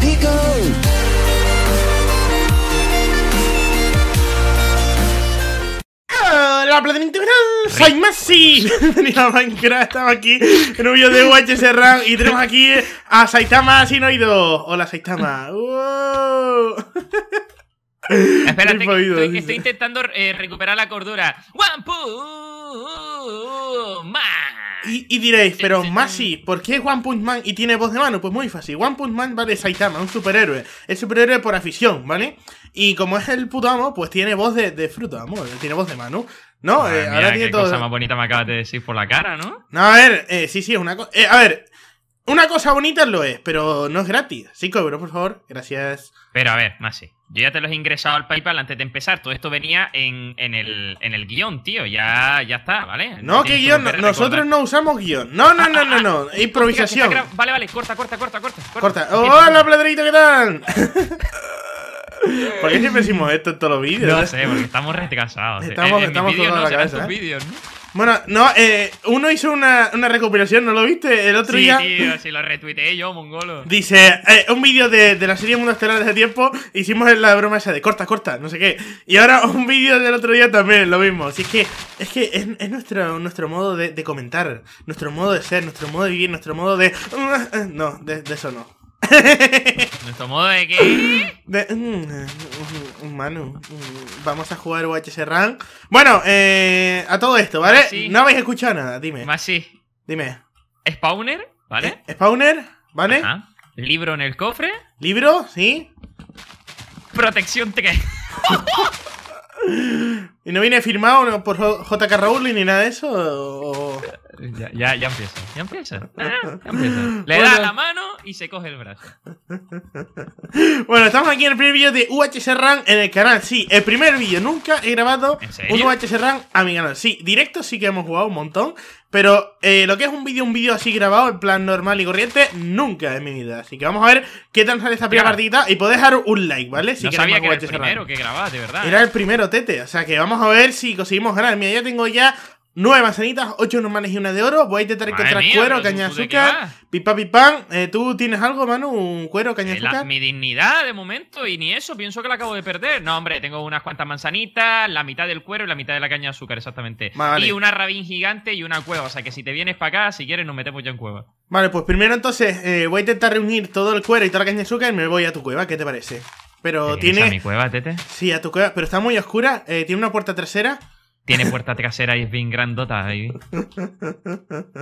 digo. Hola, Platinituras, soy Masi. Bienvenido a Minecraft. Estamos aquí en un vídeo de UHS y tenemos aquí a Saitama sin oído. Hola, Saitama. Wow. Espérate, que estoy, intentando eh, recuperar la cordura. One, two, y, diréis, pero Masi, ¿por qué One Punch Man y tiene voz de mano? Pues muy fácil, One Punch Man va de Saitama, un superhéroe. Es superhéroe por afición, ¿vale? Y como es el puto amo, pues tiene voz de, fruto, amor, tiene voz de mano. No, eh, ahora tiene qué todo... cosa más bonita me acabas de decir por la cara, ¿no? No, a ver, eh, sí, sí, es una cosa... Eh, a ver, una cosa bonita lo es, pero no es gratis. 5 euros, por favor. Gracias. Pero a ver, Masi, yo ya te los he ingresado al PayPal antes de empezar. Todo esto venía en, en, el, en el guión, tío. Ya, ya está, ¿vale? No, que guión. nosotros no usamos guión. No, no, no, no, no. Ah, ah, ah. Improvisación. vale, vale. Corta, corta, corta, corta. Corta. ¡Hola, Pedrito! ¿Qué tal? ¿Por qué siempre decimos esto en todos los vídeos? No sé, porque estamos re Estamos, en, en estamos la cabeza, vídeos, ¿no? Bueno, no, eh, uno hizo una, una recopilación, ¿no lo viste? El otro día. Sí, tío, lo retuiteé yo, mongolo. Dice, eh, un vídeo de, la serie Mundo Estelar de hace tiempo, hicimos la broma esa de corta, corta, no sé qué. Y ahora un vídeo del otro día también, lo mismo. Así es que es que es, nuestro, nuestro modo de, comentar, nuestro modo de ser, nuestro modo de vivir, nuestro modo de. No, de eso no. ¿Nuestro modo de qué? De, mm, mm, mm, vamos a jugar UHC Rank. Bueno, eh, a todo esto, ¿vale? No habéis escuchado nada, dime. Más sí. Dime. Spawner, ¿vale? Eh, spawner, ¿vale? Libro en el cofre. Libro, sí. Protección 3. ¿Y no viene firmado por JK Rowling ni nada de eso? Ya, ya, empieza, ya empieza. Ah, Le da la mano y se coge el brazo. bueno, estamos aquí en el primer vídeo de UHC Run en el canal. Sí, el primer vídeo. Nunca he grabado un UHC Run a mi canal. Sí, directo sí que hemos jugado un montón. Pero eh, lo que es un vídeo, un vídeo así grabado en plan normal y corriente, nunca en mi vida. Así que vamos a ver qué tal sale esta primera partida y podéis dejar un like, ¿vale? Si no sabía que era el primero que grababa, de verdad. Era ¿eh? el primero, Tete. O sea que vamos a ver si conseguimos ganar. Mira, ya tengo ya nueve manzanitas, ocho normales y una de oro. Voy a intentar encontrar cuero, caña de azúcar, pipa pipam. Eh, ¿Tú tienes algo, Manu? ¿Un cuero, caña de eh, azúcar? Mi dignidad de momento y ni eso, pienso que la acabo de perder. No, hombre, tengo unas cuantas manzanitas, la mitad del cuero y la mitad de la caña de azúcar, exactamente. Y una rabín gigante y una cueva. O sea que si te vienes para acá, si quieres, nos metemos ya en cueva. Vale, pues primero entonces eh, voy a intentar reunir todo el cuero y toda la caña de azúcar y me voy a tu cueva. ¿Qué te parece? Pero tiene. A mi cueva, Tete? Sí, a tu cueva. Pero está muy oscura. Eh, tiene una puerta trasera. Tiene puerta trasera y es bien grandota. Ahí,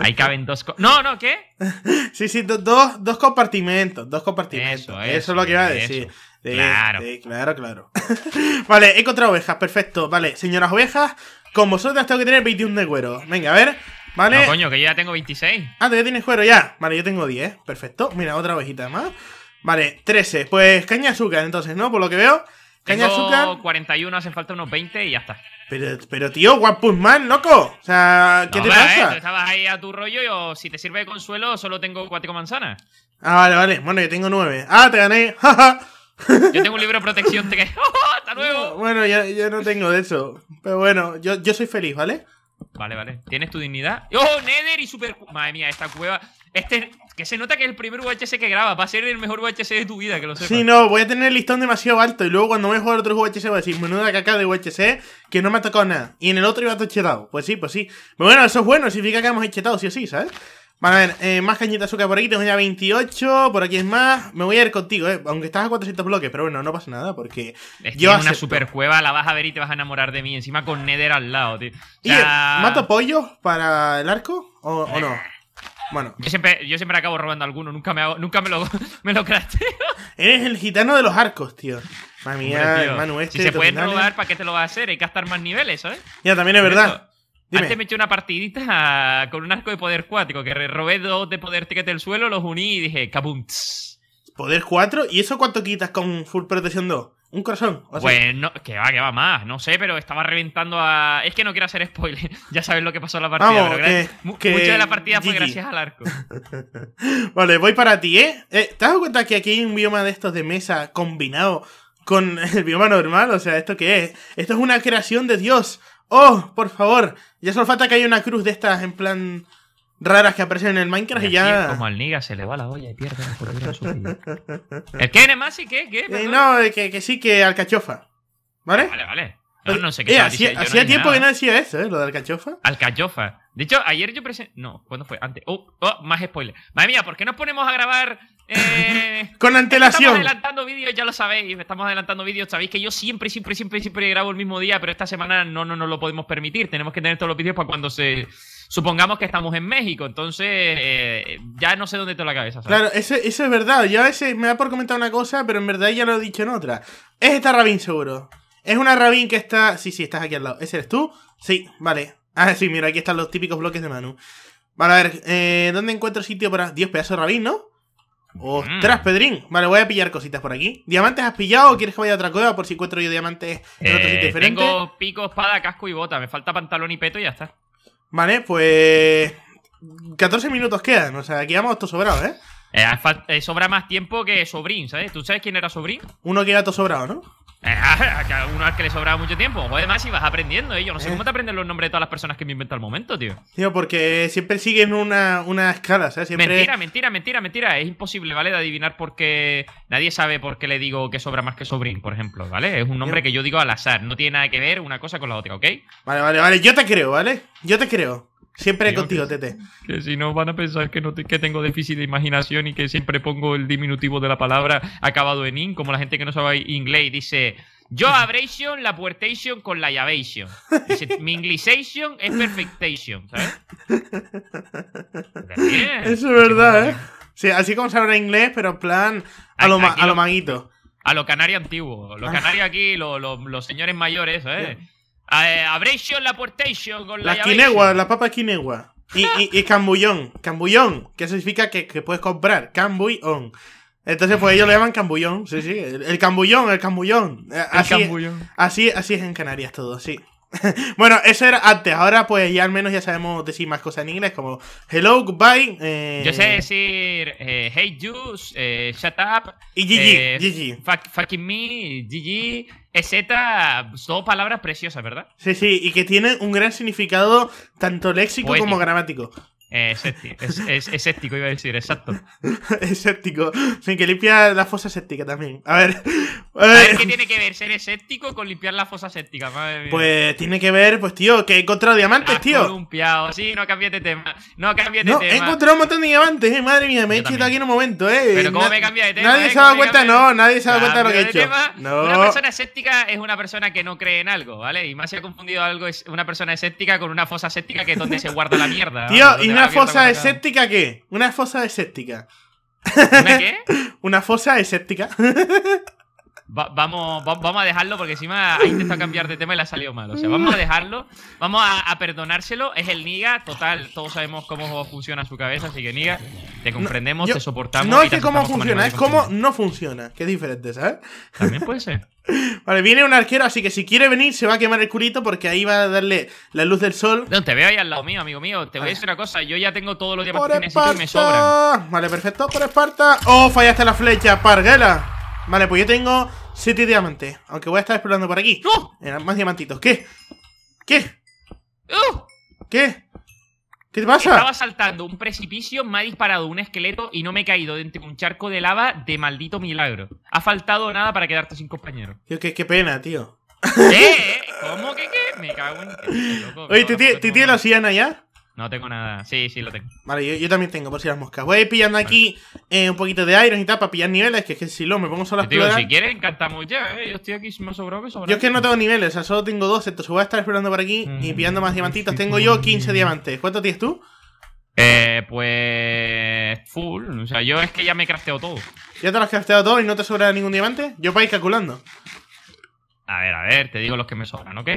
ahí caben dos. ¡No, no, qué! sí, sí, dos compartimentos. Dos compartimentos. Eso, es lo que iba a decir. claro. claro. claro, vale, he encontrado ovejas. Perfecto. Vale, señoras ovejas, con vosotras tengo que tener 21 de cuero. Venga, a ver. Vale. No, coño, que yo ya tengo 26. Ah, todavía tienes cuero ya. Vale, yo tengo 10. Perfecto. Mira, otra ovejita más. Vale, 13. Pues caña azúcar, entonces, ¿no? Por lo que veo. Caña Tengo azúcar. 41, hacen falta unos 20 y ya está. Pero, pero tío, One Punch Man, loco. O sea, ¿qué te pasa? Eh, estabas ahí a tu rollo y si te sirve de consuelo, solo tengo cuatro manzanas. Ah, vale, vale. Bueno, yo tengo nueve Ah, te gané. yo tengo un libro de protección 3. ¡Hasta luego! bueno, yo, no tengo de eso. Pero bueno, yo, yo soy feliz, ¿vale? Vale, vale. ¿Tienes tu dignidad? ¡Oh, Nether y Super... Madre mía, esta cueva... Este, que se nota que es el primer UHC que graba. Va a ser el mejor UHC de tu vida, que lo sé Sí, no, voy a tener el listón demasiado alto. Y luego cuando voy a jugar otro UHC voy a decir, menuda caca de UHC, que no me ha tocado nada. Y en el otro iba todo chetado. Pues sí, pues sí. Pero bueno, eso es bueno, significa que hemos chetado, sí o sí, ¿sabes? Vale, a ver, eh, más cañita de azúcar por aquí, tengo ya 28, por aquí es más. Me voy a ir contigo, eh, aunque estás a 400 bloques, pero bueno, no pasa nada porque. Es yo es una super cueva, la vas a ver y te vas a enamorar de mí, encima con Nether al lado, tío. ¿Mato pollo para el arco o eh, no? Bueno. Yo siempre, yo siempre acabo robando alguno, nunca me nunca me lo, me crasteo. Eres el gitano de los arcos, tío. Madre Si este se pueden robar, eh. ¿para qué te lo vas a hacer? Hay que gastar más niveles, ¿sabes? Ya, también es verdad. Antes me eché una partidita con un arco de poder cuático, que robé dos de poder ticket del suelo, los uní y dije, kabum. Poder 4, ¿y eso cuánto quitas con full protección 2? Un corazón. bueno, que va, que va más. No sé, pero estaba reventando a. Es que no quiero hacer spoiler. ya sabes lo que pasó en la partida. de la partida fue gracias al arco. vale, voy para ti, ¿eh? ¿eh? ¿Te has dado cuenta que aquí hay un bioma de estos de mesa combinado con el bioma normal? O sea, ¿esto qué es? Esto es una creación de Dios. ¡Oh, por favor! Ya solo falta que haya una cruz de estas en plan raras que aparecen en el Minecraft y, ya. Como al Niga se le va la olla y pierde la portera de su ¿El qué, Nemasi? ¿Qué? ¿Qué? Eh, no, eh, que, que, sí, que alcachofa. ¿Vale? Vale, vale. No, sé qué eh, hacía, tiempo que no decía eso, ¿eh? Lo de alcachofa. Alcachofa. De hecho, ayer yo presenté. No, ¿cuándo fue? Antes. Oh, oh, más spoiler. Madre mía, ¿por qué nos ponemos a grabar con antelación. Estamos adelantando vídeos, ya lo sabéis. Estamos adelantando vídeos. Sabéis que yo siempre, siempre, siempre, siempre grabo el mismo día, pero esta semana no, no, no lo podemos permitir. Tenemos que tener todos los vídeos para cuando se, supongamos que estamos en México, entonces eh, ya no sé dónde está la cabeza. Claro, eso, es verdad. Yo a veces me da por comentar una cosa, pero en verdad ya lo he dicho en otra. Es esta Rabin seguro. Es una Rabin que está... Sí, sí, estás aquí al lado. ¿Ese eres tú? Sí, vale. Ah, sí, mira, aquí están los típicos bloques de Manu. Vale, a ver, eh, ¿dónde encuentro sitio para...? Dios, pedazo de Rabin, ¿no? ¡Ostras, mm. Pedrín! Vale, voy a pillar cositas por aquí. ¿Diamantes has pillado o quieres que vaya a otra cueva por si encuentro yo diamantes en otro sitio eh, diferente? Tengo pico, espada, casco y bota. Me falta pantalón y peto y ya está. Vale, pues. 14 minutos quedan, o sea, aquí vamos todo sobrado, ¿eh? Eh, ¿eh? sobra más tiempo que Sobrín, ¿sabes? ¿Tú sabes quién era Sobrín? Uno que era todo sobrado, ¿no? a uno al que le sobraba mucho tiempo. Además además vas aprendiendo, ¿eh? Yo no sé cómo te aprenden los nombres de todas las personas que me invento al momento, tío. Tío, porque siempre siguen una, una escala, Mentira, mentira, mentira, mentira. Es imposible, ¿vale? De adivinar por qué... Nadie sabe por qué le digo que sobra más que Sobrin por ejemplo, ¿vale? Es un nombre que yo digo al azar. No tiene nada que ver una cosa con la otra, ¿ok? Vale, vale, vale. Yo te creo, ¿vale? Yo te creo. Siempre contigo, Tete. Que si no van a pensar que, que tengo déficit de imaginación y que siempre pongo el diminutivo de la palabra acabado en in, como la gente que no sabe inglés dice yo abration, la puertación con la llavation. mi inglisation es perfectation, Eso es verdad, ¿eh? Sí, así como se habla inglés, pero en plan a lo, a lo, maguito A lo canario antiguo. Los ah. canarios aquí, los, los señores mayores, ¿eh? Eh, la yo con la papa quinegua, la papa Y, cambullón, cambullón, que significa que, puedes comprar, cambullón. Entonces, pues ellos le llaman cambullón, sí, sí, el, cambullón, el eh, cambullón. Así, Así, es en Canarias todo, así bueno, eso era antes. Ahora, pues ya al menos ya sabemos decir más cosas en inglés, como hello, goodbye. Eh, Yo sé decir eh, hey, Juice, eh, shut up. Y GG. Fuck, fucking me, GG, etc. Son palabras preciosas, ¿verdad? Sí, sí, y que tienen un gran significado tanto léxico como gramático. Eh, es, séptico, iba a decir, exacto. escéptico. Sin que limpia la fosa séptica también. A ver. A ver. ¿Qué tiene que ver ser escéptico con limpiar la fosa séptica? Pues tiene que ver, pues tío, que he encontrado diamantes, tío. Sí, no cambies de tema. No cambies de tema. He encontrado un montón de diamantes, eh. Madre mía, me he hecho aquí en un momento, eh. Pero ¿cómo me de tema? Nadie eh? se ha dado cuenta, no, nadie se ha dado cuenta de lo que he hecho. no. Una persona escéptica es una persona que no cree en algo, ¿vale? Y más se ha confundido algo, es una persona escéptica con una fosa séptica que es donde se guarda la mierda. Tío, una fosa escéptica qué? Una fosa escéptica. ¿Una qué? una fosa escéptica. vamos, vamos a dejarlo porque encima ha intentado cambiar de tema y le ha salido mal. O sea, vamos a dejarlo, vamos a, perdonárselo. Es el Niga, total, todos sabemos cómo funciona su cabeza, así que Niga, te comprendemos, te soportamos. No es que cómo funciona, es cómo no funciona, Qué diferente, ¿sabes? También puede ser. Vale, viene un arquero, así que si quiere venir se va a quemar el curito porque ahí va a darle la luz del sol. No, te veo ahí al lado mío, amigo mío. Te voy a decir una cosa, yo ya tengo todos los diamantes que necesito y me sobran. Vale, perfecto, por Esparta. Oh, fallaste la flecha, Parguela. Vale, pues yo tengo Siete diamantes. Aunque voy a estar explorando por aquí. ¡No! más diamantitos. ¿Qué? ¿Qué? ¿Qué? ¿Qué te pasa? Estaba saltando un precipicio, me ha disparado un esqueleto y no me he caído dentro de un charco de lava de maldito milagro. Ha faltado nada para quedarte sin compañero. qué, pena, tío. ¿Qué? ¿Cómo que qué? Me cago en... Loco, Oye, ¿te, tienes la hacían no tengo nada. Sí, sí, lo tengo. Vale, yo, también tengo, por si las moscas. Voy a ir pillando aquí eh, un poquito de iron y tal para pillar niveles, que es que si lo me pongo solo a explorar... Digo, si quieres, encantamos ya, eh. Yo estoy aquí, me sobrado que Yo es que no tengo niveles, o sea, solo tengo dos, entonces voy a estar esperando por aquí y mm. pillando más diamantitos. Tengo yo 15 diamantes. ¿Cuántos tienes tú? Eh, pues... Full. O sea, yo es que ya me he crafteado todo. ¿Ya te lo has crafteado todo y no te sobra ningún diamante? Yo para ir calculando. A ver, a ver, te digo los que me sobran, ¿ok?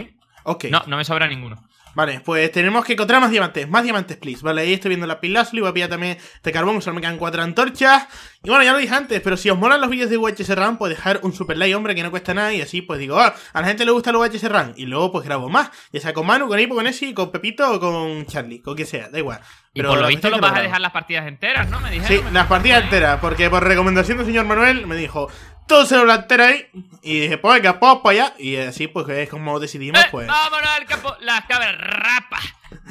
Ok. No, no me sobra ninguno. Vale, pues tenemos que encontrar más diamantes, más diamantes, please. Vale, ahí estoy viendo la y voy a pillar también este carbón, solo me quedan cuatro antorchas. Y bueno, ya lo dije antes, pero si os molan los vídeos de UHS Run pues dejar un super like, hombre, que no cuesta nada. Y así, pues digo, ah, a la gente le gusta el UHS Run Y luego, pues grabo más, ya sea con Manu, con Ipo, con Essi, con Pepito o con Charlie, con que sea, da igual. Pero y por lo visto lo vas a dejar las partidas enteras, ¿no? Me dijeron, sí, las partidas enteras, porque por recomendación del señor Manuel me dijo, todo lo planté ahí y dije, pues que para allá. Y así pues es como decidimos, eh, pues. vámonos al campo, las cabras, rapa.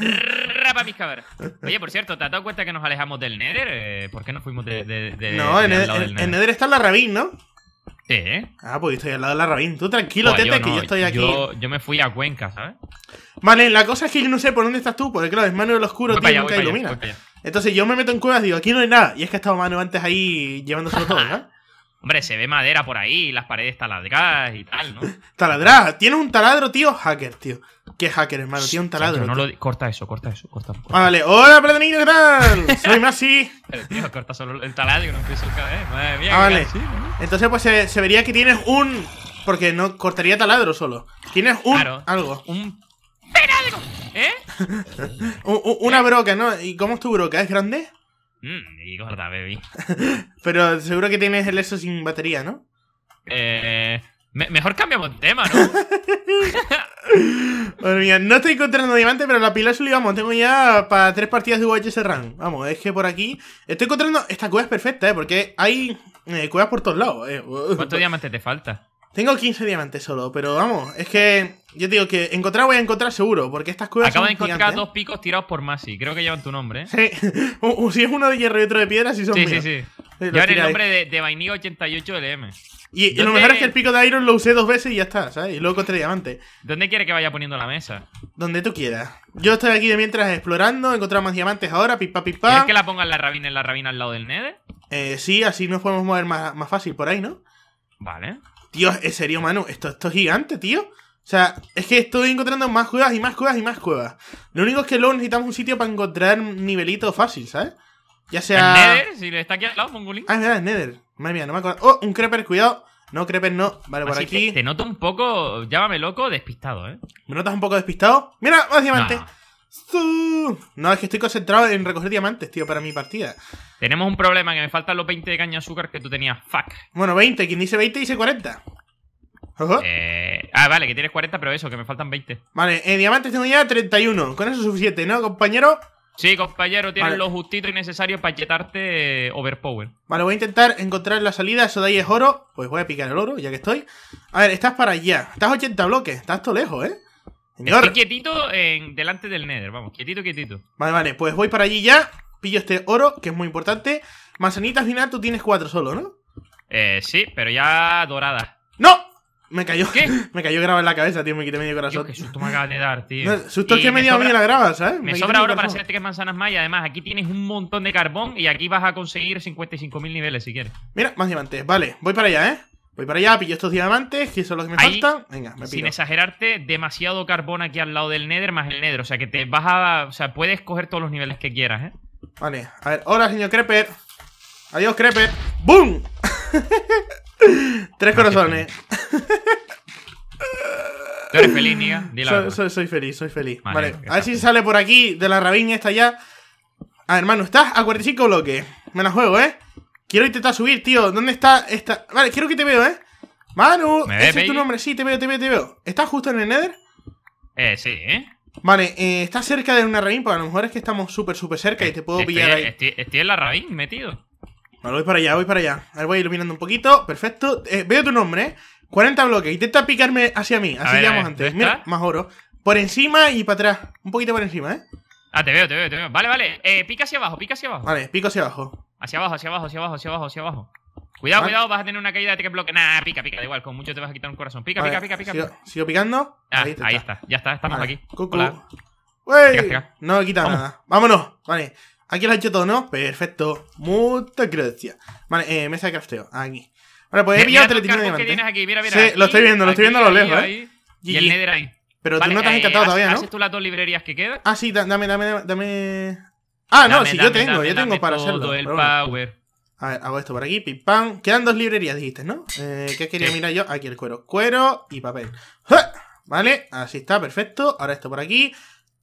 Rapa mis cabras. Oye, por cierto, ¿te has dado cuenta que nos alejamos del Nether? Eh, ¿Por qué nos fuimos de, de, No, en, el, Nether está la Rabin, ¿no? ¿Eh? Ah, pues estoy al lado de la Rabin. Tú tranquilo, pues Tete, que yo estoy aquí. Yo, me fui a Cuenca, ¿sabes? Vale, la cosa es que yo no sé por dónde estás tú, porque claro, es mano del oscuro, tiene tío, nunca ilumina. Entonces yo me meto en cuevas y digo, aquí no hay nada. Y es que ha estado mano antes ahí llevándoselo todo, ¿verdad? Hombre, se ve madera por ahí, las paredes taladradas y tal, ¿no? taladradas. Tiene un taladro, tío, hacker, tío. ¿Qué hacker, hermano? Tiene un taladro. Corta eso, corta eso, corta. Ah, vale, hola, Platanino, ¿qué tal? Soy Masi. Pero, tío, corta solo el taladro, no empiezo el cabello. Madre mía, ah, vale. Entonces, pues se, vería que tienes un. Porque no cortaría taladro solo. Tienes un. algo. Un. ¡Pero algo! ¿Eh? una broca, ¿no? ¿Y cómo es tu broca? ¿Es grande? Mmm, y gorda, baby. Pero seguro que tienes el eso sin batería, ¿no? Eh, mejor cambiamos de tema, ¿no? no estoy encontrando diamante, pero la pila su vamos, tengo ya para tres partidas de UHS Run. Vamos, es que por aquí. Estoy encontrando. Esta cueva es perfecta, ¿eh? Porque hay eh, cuevas por todos lados. Eh. ¿Cuántos diamantes te falta? Tengo 15 diamantes solo, pero vamos, es que yo digo que encontrar voy a encontrar seguro, porque estas cosas. Acabo de encontrar dos picos tirados por Masi, creo que llevan tu nombre, ¿eh? Sí, si es uno de hierro y otro de piedra, sí son sí, Sí, sí, sí. Llevan el nombre de, de 88 LM. Y, lo mejor es que el pico de Iron lo usé dos veces y ya está, ¿sabes? Y luego encontré diamante. ¿Dónde quiere que vaya poniendo la mesa? Donde tú quieras. Yo estoy aquí de mientras explorando, he más diamantes ahora, pipa, pipa. ¿Quieres que la pongan la rabina en la rabina al lado del Nether? Eh, sí, así nos podemos mover más, más fácil por ahí, ¿no? Vale. Tío, ¿es serio, Manu, esto, es gigante, tío. O sea, es que estoy encontrando más cuevas y más cuevas y más cuevas. Lo único es que luego necesitamos un sitio para encontrar un nivelito fácil, ¿sabes? Ya sea. ¿El Nether? Si le está aquí al lado, Mongolín. Ah, es es Nether. Madre mía, no me acuerdo. Oh, un creeper, cuidado. No, creeper no. Vale, por aquí. Te, te, noto un poco, llámame loco, despistado, ¿eh? ¿Me notas un poco despistado? Mira, más diamantes. no, es que estoy concentrado en recoger diamantes, tío, para mi partida. Tenemos un problema, que me faltan los 20 de caña de azúcar que tú tenías. Fuck. Bueno, 20. Quien dice 20 dice 40. Eh, ah, vale, que tienes 40, pero eso, que me faltan 20. Vale, en eh, diamantes tengo ya 31. Con eso es suficiente, ¿no, compañero? Sí, compañero, tienes lo justito y necesario para quitarte eh, overpower. Vale, voy a intentar encontrar la salida. Eso de ahí es oro. Pues voy a picar el oro, ya que estoy. A ver, estás para allá. Estás 80 bloques. Estás todo lejos, ¿eh? Estoy quietito en, delante del Nether. Vamos, quietito, quietito. Vale, vale, pues voy para allí ya pillo este oro, que es muy importante. Manzanita al final tú tienes cuatro solo, ¿no? Eh, sí, pero ya dorada. ¡No! Me cayó. ¿Qué? Me cayó grava en la cabeza, tío. Me quité medio corazón. Dios, qué susto me acabas de dar, tío. susto que me dio a mí la grava, ¿sabes? Me, sobra oro para hacer este es manzanas más y además aquí tienes un montón de carbón y aquí vas a conseguir 55.000 niveles si quieres. Mira, más diamantes. Vale, voy para allá, ¿eh? Voy para allá, pillo estos diamantes, que son los que me faltan. Venga, me pillo Sin exagerarte, demasiado carbón aquí al lado del Nether más el Nether. O sea que te vas a. O sea, puedes coger todos los niveles que quieras, ¿eh? Vale, a ver. Hola, señor Creper. Adiós, Creper. ¡Bum! Tres corazones. Tú eres feliz, niña. Soy, soy, feliz, soy feliz. Vale, a ver si sale por aquí de la rabiña esta ya. A ver, hermano, ¿estás a 45 bloques? Me la juego, ¿eh? Quiero intentar subir, tío. ¿Dónde está esta...? Vale, quiero que te veo, ¿eh? Manu, ese es tu nombre. Sí, te veo, te veo, te veo. ¿Estás justo en el Nether? Eh, sí, ¿eh? Vale, eh, ¿estás cerca de una raíz, Porque a lo mejor es que estamos súper, súper cerca y te puedo pillar ahí. Estoy, en la raíz, metido. Vale, voy para allá, voy para allá. A ver, voy iluminando un poquito. Perfecto. Eh, veo tu nombre, ¿eh? 40 bloques. Intenta picarme hacia mí. Así llegamos antes. Mira, más oro. Por encima y para atrás. Un poquito por encima, ¿eh? Ah, te veo, te veo, te veo. Vale, vale. Eh, pica hacia abajo, pica hacia abajo. Vale, pico hacia abajo. Hacia abajo, hacia abajo, hacia abajo, hacia abajo, hacia abajo. Cuidado, cuidado, vas a tener una caída de que bloque. Nah, pica, pica, da igual, con mucho te vas a quitar un corazón. Pica, pica, pica, pica. ¿Sigo, picando? Ah, ahí, ahí está. ya está, estamos aquí. Cucu. Hola. Uy, no me quita nada. Vámonos, vale. Aquí lo has hecho todo, ¿no? Perfecto. Muchas gracias. Vale, eh, mesa de crafteo. Aquí. Vale, pues he pillado tres este de diamante. Aquí. Mira, mira, sí, lo estoy viendo, lo estoy viendo a lo lejos, ¿eh? Y, el Nether ahí. Pero tú no te has eh, encantado todavía, ¿no? ¿Haces tú las dos librerías que quedan? Ah, sí, dame, dame, dame. Ah, no, sí, yo tengo, yo tengo para hacerlo. el power. A ver, hago esto por aquí, pim pam. Quedan dos librerías, dijiste, ¿no? Eh, ¿Qué quería mirar yo? Aquí el cuero. Cuero y papel. Vale, así está, perfecto. Ahora esto por aquí.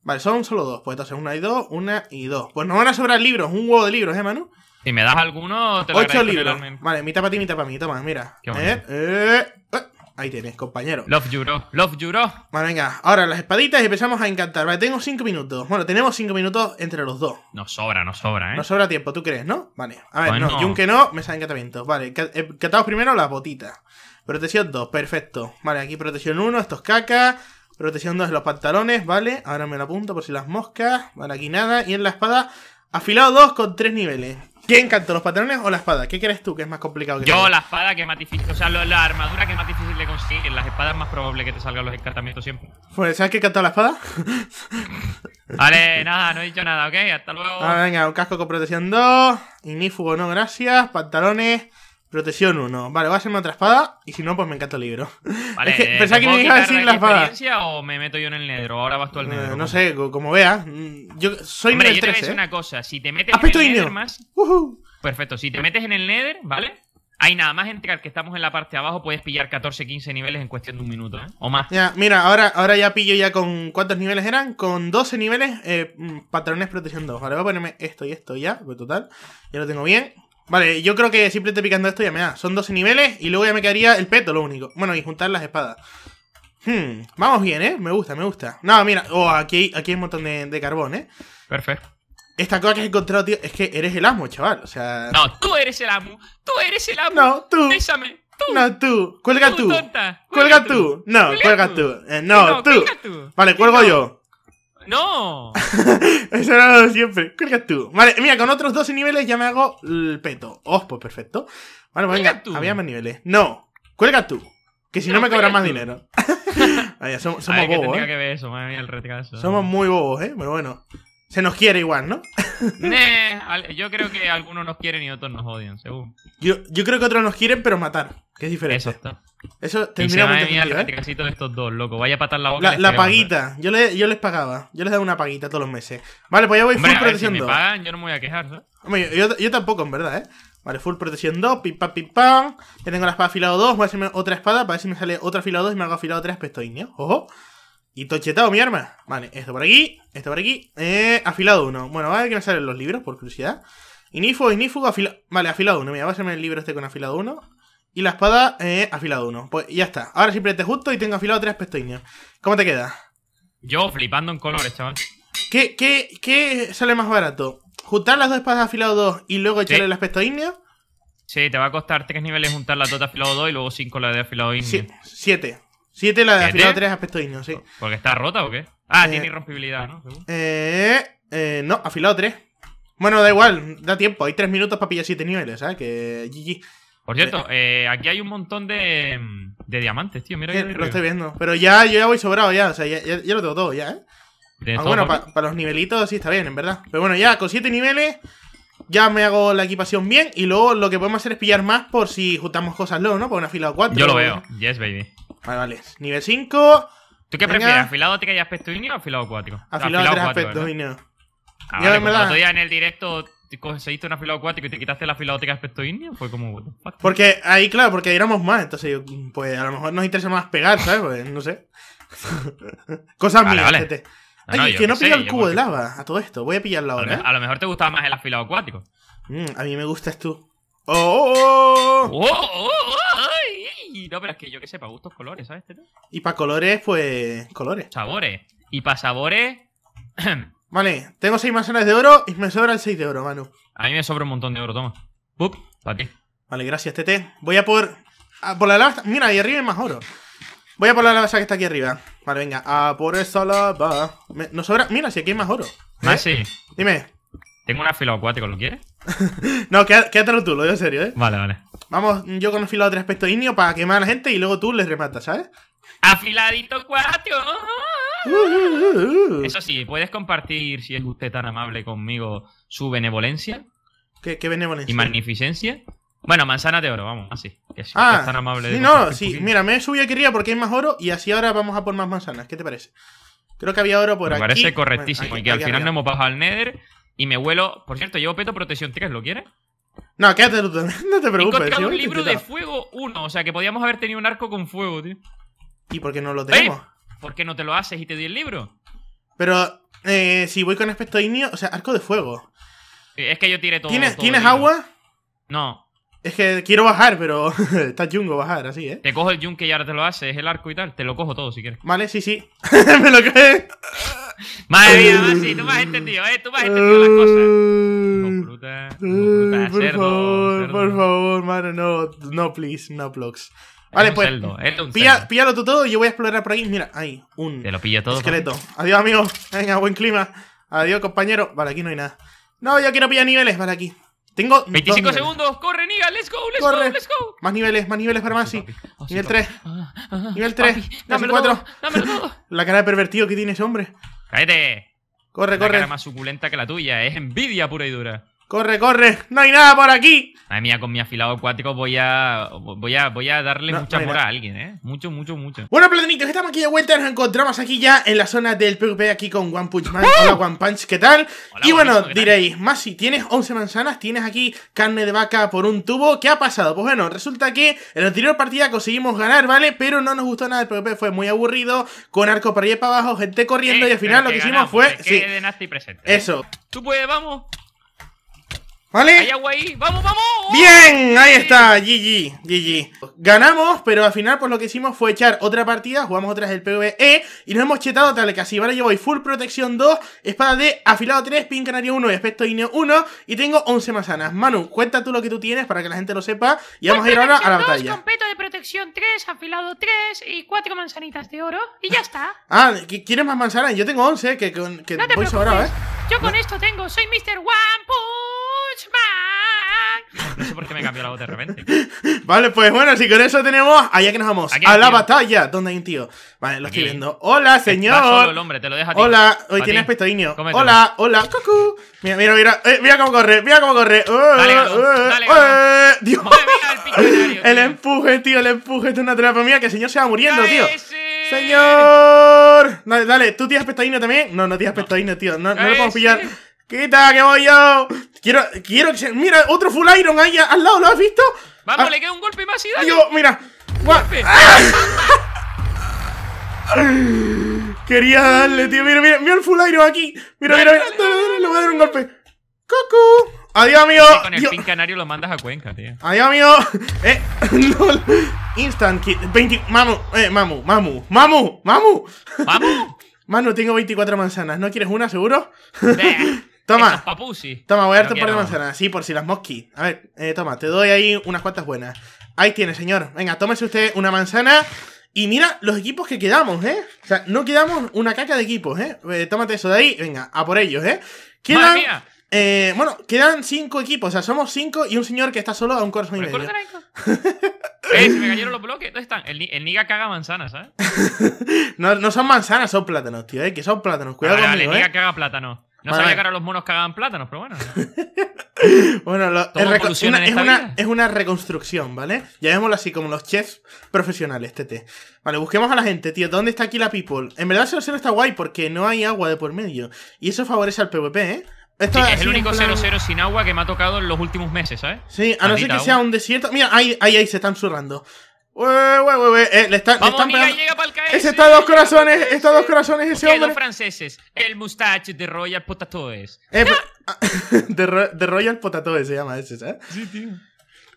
Vale, son solo dos. Pues entonces una y dos, una y dos. Pues nos van a sobrar libros, un huevo de libros, ¿eh, Manu? Si me das alguno, te lo Ocho libros. Vale, mitad para ti, mitad para mí. Toma, mira. eh, eh, eh. Ahí tienes, compañero. Love juro, Love Juro. venga, ahora las espaditas y empezamos a encantar. Vale, tengo cinco minutos. Bueno, tenemos cinco minutos entre los dos. Nos sobra, nos sobra, ¿eh? Nos sobra tiempo, ¿tú crees, no? Vale, a ver, no. Y que no, me sale encantamiento. Vale, eh, catados primero las botitas. Protección 2, perfecto. Vale, aquí protección 1, estos caca. Protección 2 en los pantalones, vale. Ahora me lo apunto por si las moscas. Vale, aquí nada. Y en la espada, afilado dos con tres niveles. ¿Quién cantó, los patrones o la espada? ¿Qué quieres tú que es más complicado? Que Yo, la espada que es más difícil. O sea, la armadura que es más difícil de conseguir. Las espadas más probable que te salgan los encantamientos siempre. Pues, ¿sabes qué cantó la espada? vale, nada, no he dicho nada, ¿ok? Hasta luego. Ah, venga, un casco con protección 2. Inífugo, no, gracias. Pantalones. Protección 1. Vale, voy a hacerme otra espada y si no, pues me encanta el libro. Vale, que, pensaba que me iba a decir la, espada. o me meto yo en el negro? Ahora vas tú al eh, nether. no sé, como veas. Mm, yo soy Hombre, yo ¿eh? una cosa. Si te metes en el Nether más... Perfecto. Si te metes en el Nether, ¿vale? Hay nada más entrar que estamos en la parte de abajo, puedes pillar 14, 15 niveles en cuestión de un minuto, ¿eh? O más. Ya, mira, ahora, ahora ya pillo ya con... ¿Cuántos niveles eran? Con 12 niveles, eh, mm, patrones protección 2. Vale, voy a ponerme esto y esto ya, pues total, ya lo tengo bien. Vale, yo creo que simplemente picando esto ya me da. Son 12 niveles y luego ya me quedaría el peto, lo único. Bueno, y juntar las espadas. Hmm, vamos bien, ¿eh? Me gusta, me gusta. No, mira, oh, aquí, aquí hay un montón de, carbón, ¿eh? Perfecto. Esta cosa que has encontrado, tío, es que eres el amo, chaval. O sea. No, tú eres el amo. Tú eres el amo. No, tú. Déjame. Tú. No, tú. Cuelga tú. Cuelga, tú. No, cuelga, tú. Eh, no, tú. Vale, cuelgo yo. ¡No! Eso era lo de siempre. Cuelga tú. Vale, mira, con otros 12 niveles ya me hago el peto. Oh, pues perfecto. Vale, pues venga, tú. había más niveles. No, cuelga tú. Que si no, me cobran más dinero. Vaya, ah, somos, somos Ay, bobos. Que ¿eh? que ver eso, madre mía, el retraso. Somos muy bobos, ¿eh? Pero bueno. Se nos quiere igual, ¿no? yo creo que algunos nos quieren y otros nos odian, según. Yo, yo creo que otros nos quieren, pero matar. Que es diferente. está. Eso tendría muy sentido, ¿eh? casito de estos dos, loco. Vaya a patar la boca. La, este paguita. ¿eh? Yo, le, yo les pagaba. Yo les daba una paguita todos los meses. Vale, pues ya voy full protección si 2. Me pagan, yo no me voy a quejar, ¿sabes? Hombre, yo, yo, tampoco, en verdad, ¿eh? Vale, full protección 2, pim pam, pam. tengo la espada afilado 2. Voy a hacerme otra espada para ver si me sale otra afilada 2 y me hago afilado 3 aspecto Ojo. Y tochetado mi arma. Vale, esto por aquí, esto por aquí. Eh, afilado uno. Bueno, a ver que me salen los libros, por curiosidad. Inifo, Inifugo, afilado... Vale, afilado uno. Mira, va a el libro este con afilado 1. Y la espada, eh, afilado 1. Pues ya está. Ahora simplemente justo y tengo afilado tres pestañas. ¿Cómo te queda? Yo flipando en colores, chaval. ¿Qué, qué, qué sale más barato? ¿Juntar las dos espadas afilado 2 y luego echarle el las pestañas? Sí, te va a costar tres niveles juntar las tota dos afilado 2 y luego cinco la de afilado indio. Sí, siete. 7 la de afilado 3 aspecto digno, sí. ¿Porque está rota o qué? Ah, eh, tiene irrompibilidad, ¿no? Eh, eh, no, afilado 3. Bueno, da igual, da tiempo. Hay 3 minutos para pillar 7 niveles, ¿sabes? Que GG. Por cierto, eh, aquí hay un montón de, de diamantes, tío. Mira que Lo estoy viendo. Pero ya, yo ya voy sobrado, ya. O sea, ya, lo tengo todo, ya, ¿eh? Ah, bueno, para los nivelitos sí está bien, en verdad. Pero bueno, ya con 7 niveles ya me hago la equipación bien y luego lo que podemos hacer es pillar más por si juntamos cosas luego, ¿no? Por un afilado 4. Yo lo veo. Yes, baby. Vale, vale. Nivel 5. ¿Tú qué prefieres? ¿Afilado a y aspecto indio o afilado acuático? Afilado, afilado y aspecto me Ah, vale, el en el directo conseguiste un afilado acuático y te quitaste el afilado y aspecto indio, fue como... Porque ahí, claro, porque éramos más, entonces yo, pues a lo mejor nos interesa más pegar, ¿sabes? Pues, no sé. Cosas mías, Ay, que no pilla el cubo de lava a todo esto. Voy a pillar ahora. A lo, ¿eh? a lo mejor te gustaba más el afilado acuático. Mm, a mí me gustas tú. ¡Oh! oh, oh, oh. oh ay. No, pero es que yo que sé, para gustos colores, ¿sabes? Y para colores, pues. colores. Sabores. Y para sabores. vale, tengo 6 manzanas de oro y me sobra el 6 de oro, mano. A mí me sobra un montón de oro, toma. Pup, para ti. Vale, gracias, Tete. Voy a por. por la lava. Mira, ahí arriba hay más oro. Voy a por la lava que está aquí arriba. Vale, venga. A por esa Va, Me... Nos sobra. Mira, si aquí hay más oro. Ah, ¿Eh? sí. Dime. Tengo una filo acuático, ¿lo quieres? no, quédatelo tú, lo digo en serio, ¿eh? Vale, vale. Vamos, yo con afilado tres aspectos indio para quemar a la gente y luego tú les rematas, ¿sabes? Afiladito cuatro. Uh-huh. Eso sí, puedes compartir, si es usted tan amable conmigo, su benevolencia. ¿Qué, qué benevolencia? Y magnificencia. Bueno, manzana de oro, vamos, así. ah, tan amable. Sí, no, sí, mira, me he subido quería porque hay más oro y así ahora vamos a por más manzanas. ¿Qué te parece? Creo que había oro por aquí. Me parece correctísimo porque y que al final no hemos bajado al Nether y me vuelo... Por cierto, llevo peto protección 3, ¿lo quieres? No, quédate, no te preocupes. Encontrado un libro de fuego 1, o sea que podíamos haber tenido un arco con fuego, tío. ¿Y por qué no lo tenemos? ¿Por qué no te lo haces y te di el libro? Pero, eh, si voy con aspecto ignio, o sea, arco de fuego. Es que yo tiré todo. ¿Tienes, ¿tienes agua? No. Es que quiero bajar, pero está chungo bajar, así, ¿eh? Te cojo el yunque y ahora te lo haces, el arco y tal. Te lo cojo todo si quieres. Vale, sí, sí. Me lo crees. Madre mía, eh, más tú me has entendido, ¿eh? Tú me has entendido las cosas. No fruta, no por favor, por favor, mano, no, no, please, no plugs. Vale, pues, píllalo tú todo y yo voy a explorar por ahí. Mira, hay un Te lo todo, esqueleto. Adiós, amigo. Venga, buen clima. Adiós, compañero. Vale, aquí no hay nada. No, yo quiero pillar niveles. Vale, aquí. Tengo 25 segundos, corre, Niga, let's go, let's corre. go, let's go. Más niveles, más niveles para oh, Masi. Oh, nivel, ah, ah, ah. nivel 3. nivel 3. Dame 4. La cara de pervertido que tiene ese hombre. ¡Cállate! Corre, corre. Cara más suculenta que la tuya, es envidia pura y dura. Corre, corre, no hay nada por aquí. Madre mía, con mi afilado acuático voy a voy a, voy a darle mucha a alguien, ¿eh? Mucho, mucho, mucho. Bueno, platinitos, estamos aquí de vuelta. Nos encontramos aquí ya en la zona del PvP, aquí con One Punch Man. Hola, One Punch, ¿qué tal? y bueno, diréis, Masi, tienes 11 manzanas, tienes aquí carne de vaca por un tubo. ¿Qué ha pasado? Pues bueno, resulta que en la anterior partida conseguimos ganar, ¿vale? Pero no nos gustó nada el PvP, fue muy aburrido, con arco para y para abajo, gente corriendo, y al final este lo que, hicimos fue. Este sí, de nazi presente. Eso. Tú puedes, vamos. ¿Vale? Hay agua ahí. ¡Vamos, vamos! ¡Oh! ¡Bien! Ahí está, GG, GG. Ganamos, pero al final pues lo que hicimos fue echar otra partida, jugamos otra del PvE y nos hemos chetado tal que así. Vale, yo voy full protección 2, espada de afilado 3, pin canario 1 y aspecto ineo 1 y tengo 11 manzanas. Manu, cuenta tú lo que tú tienes para que la gente lo sepa y vamos a ir ahora a la batalla. completo de protección 3, afilado 3 y 4 manzanitas de oro y ya está. Ah, ¿quieres más manzanas? Yo tengo 11, que, que, voy sobrado, ¿eh? Yo con esto tengo, soy Mr. One, porque por qué me cambió la voz de repente. Vale, pues bueno, si con eso tenemos. Allá que nos vamos. a la batalla. ¿Dónde hay un tío? Vale, lo estoy viendo. ¡Hola, señor! Solo el hombre, te lo dejo a Hola, hoy tienes aspecto Hola, hola, cucú. Mira, mira, mira. Eh, mira cómo corre, mira cómo corre. Oh, dale, oh, oh, dale, eh, Dios. el, empuje, tío, el empuje. de es una trampa mía que el señor se va muriendo, tío. ¡Señor! Dale, dale, ¿tú tienes pestañino también? No, no tienes no. tío. No, lo eh, podemos pillar. Quita, que voy yo. Quiero, quiero que Mira, otro full iron ahí al lado, ¿lo has visto? Vamos, ah. le queda un golpe más y dale. Yo, mira. Golpe. Quería darle, tío. Mira, mira, mira el full iron aquí. Mira, mira, mira. le voy a dar un golpe. Cucu. Adiós, amigo. con el pin canario lo mandas a Cuenca, tío. Adiós, amigo. Eh, LOL. Instant kit. 20. Mamu, eh, mamu, mamu, mamu, mamu. Mamu. Mano, tengo 24 manzanas. ¿No quieres una, seguro? Toma. Papusi. Toma, voy a darte un par de Sí, por si las mosquis. A ver, eh, toma, te doy ahí unas cuantas buenas. Ahí tiene, señor. Venga, tómese usted una manzana. Y mira los equipos que quedamos, ¿eh? O sea, no quedamos una caca de equipos, ¿eh? eh tómate eso de ahí. Venga, a por ellos, ¿eh? Quedan. Eh, bueno, quedan cinco equipos, o sea, somos cinco y un señor que está solo a un corazón y medio. ¡Eh, se me cayeron los bloques! ¿Dónde están? El, Niga caga manzanas, ¿sabes? no, son manzanas, son plátanos, tío, eh, que son plátanos. Cuidado conmigo, el ¿eh? Niga caga plátano. No sabía que ahora los monos cagaban plátanos, pero bueno. bueno, es, una, es, una, reconstrucción, ¿vale? Llamémoslo así, como los chefs profesionales, tete. Vale, busquemos a la gente, tío. ¿Dónde está aquí la people? En verdad, 0 0 está guay porque no hay agua de por medio. Y eso favorece al PvP, ¿eh? sí, es el único 0-0 sin agua que me ha tocado en los últimos meses, ¿sabes? Sí, a no ser que sea un desierto. Mira, ahí, ahí, ahí se están zurrando. Ué, ué, ué, eh, le, está, Vamos, le están amiga, llega para el KS. Ese está a dos corazones, está a dos corazones ese okay, hombre. dos franceses. El mustache de Royal Potatoes. Eh, pues, ah, de, de, Royal Potatoes se llama ese, ¿sabes? Sí, tío.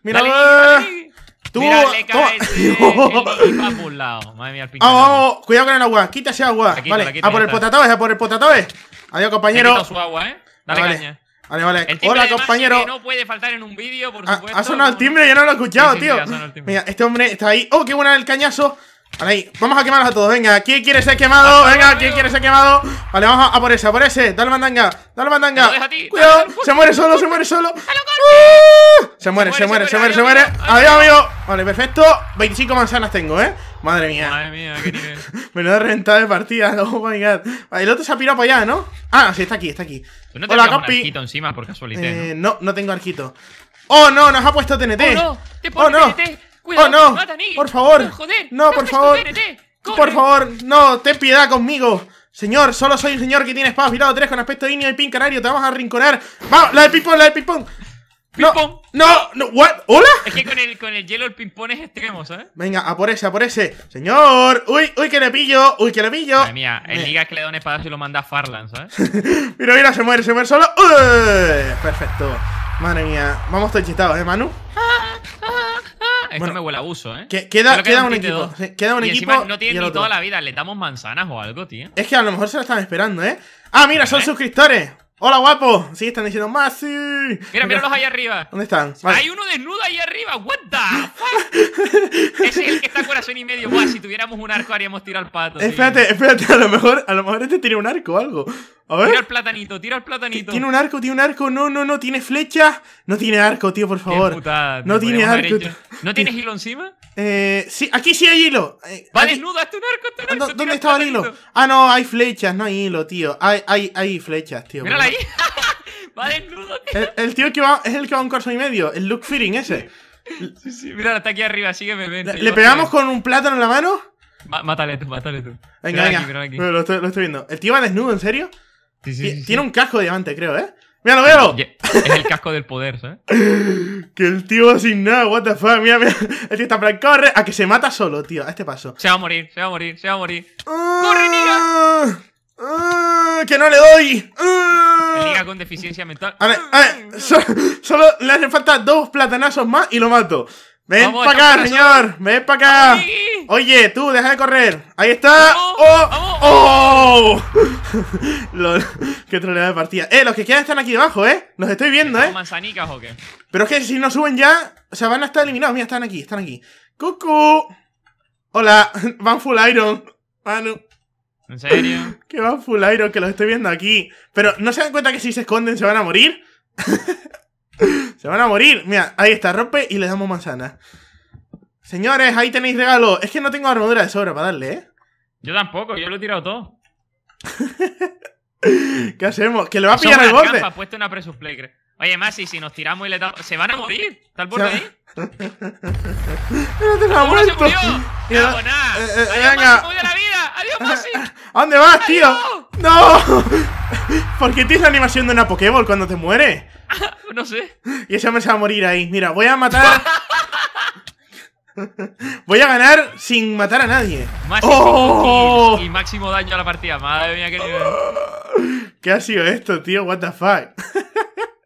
Mira, dale, dale. tú. Mira, le cae ese, el por un lado. Madre mía, el ah, pinche. Vamos, vamos, cuidado con el agua. Quítase agua. Aquí, vale, aquí, a por el Potatoes, a por el Potatoes. Adiós, compañero. Su agua, ¿eh? Dale vale. caña. Vale, vale. Hola, compañero. no puede faltar en un vídeo, Ha, sonado el timbre, ya no lo he escuchado, tío. Mira, este hombre está ahí. ¡Oh, qué buena el cañazo! Vale, ahí. Vamos a quemarlos a todos. Venga, ¿quién quiere ser quemado? Venga, ¿quién quiere ser quemado? Vale, vamos a, por ese, a por ese. Dale mandanga, dale mandanga. Cuidado, se muere solo, se muere solo. ¡Uh! se, muere, se, muere, se muere, se muere, se muere, Adiós, amigo. Vale, perfecto. 25 manzanas tengo, ¿eh? Madre mía. Madre mía, qué lo de partida, no, oh El otro se ha pirado para allá, ¿no? Ah, sí, está aquí, está aquí. no Hola, Capi. arquito encima por casualidad? Eh, ¿no? no, tengo arquito. ¡Oh, no! ¡Nos ha puesto TNT! ¡Oh, no! oh, no. TNT! ¡Cuidado! ¡Oh, no! ¡Por favor! ¡No, por favor! ¡Por favor! ¡No! ¡Ten piedad conmigo! Señor, solo soy un señor que tiene espadas virado 3 con aspecto inio y pin canario. Te vamos a arrinconar. ¡Vamos! ¡La de ping-pong! ¡La de ping-pong! No, no, no, what? ¿Hola? Es que con el, con el hielo el ping es extremo, ¿sabes? Venga, a por ese, a por ese. Señor, uy, uy, que le pillo, uy, que le pillo. Madre mía, en liga es que le da un espada y lo manda a Farland, ¿sabes? mira, mira, se muere, se muere solo. Uy, perfecto. Madre mía, vamos chistados, ¿eh, Manu? Esto me huele a abuso, ¿eh? queda, queda, un equipo, queda, un equipo. Y No tiene ni toda la vida, le damos manzanas o algo, tío. Es que a lo mejor se lo están esperando, ¿eh? Ah, mira, son suscriptores. Hola, guapo. Sí, están diciendo más. Sí. Mira, los ahí arriba. ¿Dónde están? Hay uno desnudo ahí arriba. What the fuck? Ese es el que está corazón y medio. Buah, si tuviéramos un arco haríamos tirar pato. Espérate, espérate. A lo mejor, a lo mejor este tiene un arco o algo. Tira el platanito, tira el platanito. Tiene un arco, tiene un arco. No, no, no. Tiene flechas No tiene arco, tío, por favor. no tiene arco. ¿No tienes hilo encima? Eh, sí, aquí sí hay hilo. Eh, va, desnudo, hazte un arco, hazte un arco. ¿Dónde estaba el hilo? Ah, no, hay flechas, no hay hilo, tío. Hay, hay, hay flechas, tío. Mírala ahí. va desnudo, tío. El, tío que va, es el que va un corso y medio. El look fitting ese. sí, sí, mira, está aquí arriba, sígueme. Ven, ¿Le, pegamos con un plátano en la mano? Mátale tú, mátale tú. Venga, venga. lo, estoy, viendo. ¿El tío va desnudo, en serio? Tiene un casco de diamante, creo, ¿eh? ¡Mira, lo veo! Es el casco del poder, ¿sabes? que el tío sin nada, what the fuck, mira, mira. El tío está para corre a que se mata solo, tío, a este paso. Se va a morir, se va a morir, se va a morir. ¡Ah! ¡Corre, Niga! ¡Ah! ¡Que no le doy! Uh. con deficiencia mental. A ver, a ver, solo le hacen falta dos platanazos más y lo mato. Ven para acá, señor. Ven para acá. Oye, tú, deja de correr. Ahí está. ¡Oh! ¡Oh! qué troleada de partida. Eh, los que quedan están aquí abajo, ¿eh? Los estoy viendo, ¿eh? manzanicas o qué? Pero es que si no suben ya, o sea, van a estar eliminados. Mira, están aquí, están aquí. ¡Cucu! Hola, van full iron. Manu. ¿En serio? que van full iron, que los estoy viendo aquí. Pero, ¿no se dan cuenta que si se esconden se van a morir? Se van a morir. Mira, ahí está, rompe y le damos manzana. Señores, ahí tenéis regalo. Es que no tengo armadura de sobra para darle, ¿eh? Yo tampoco, yo lo he tirado todo. ¿Qué hacemos? Que le va a pillar el borde. Ha una Oye, Masi, si nos tiramos y le damos. ¿Se van a morir? ¿Está el borde ahí? no te la se murió! ¡No, pues Eh, eh, ¡Adiós, Masi, la vida! ¡Adiós, Masi! ¿A dónde vas, tío? ¡No! ¿Por qué tienes la animación de una Pokéball cuando te muere? No sé. Y ese me se va a morir ahí. Mira, voy a matar. voy a ganar sin matar a nadie. ¡Oh! y máximo daño a la partida. Madre mía, qué nivel. ¿Qué ha sido esto, tío? What the fuck?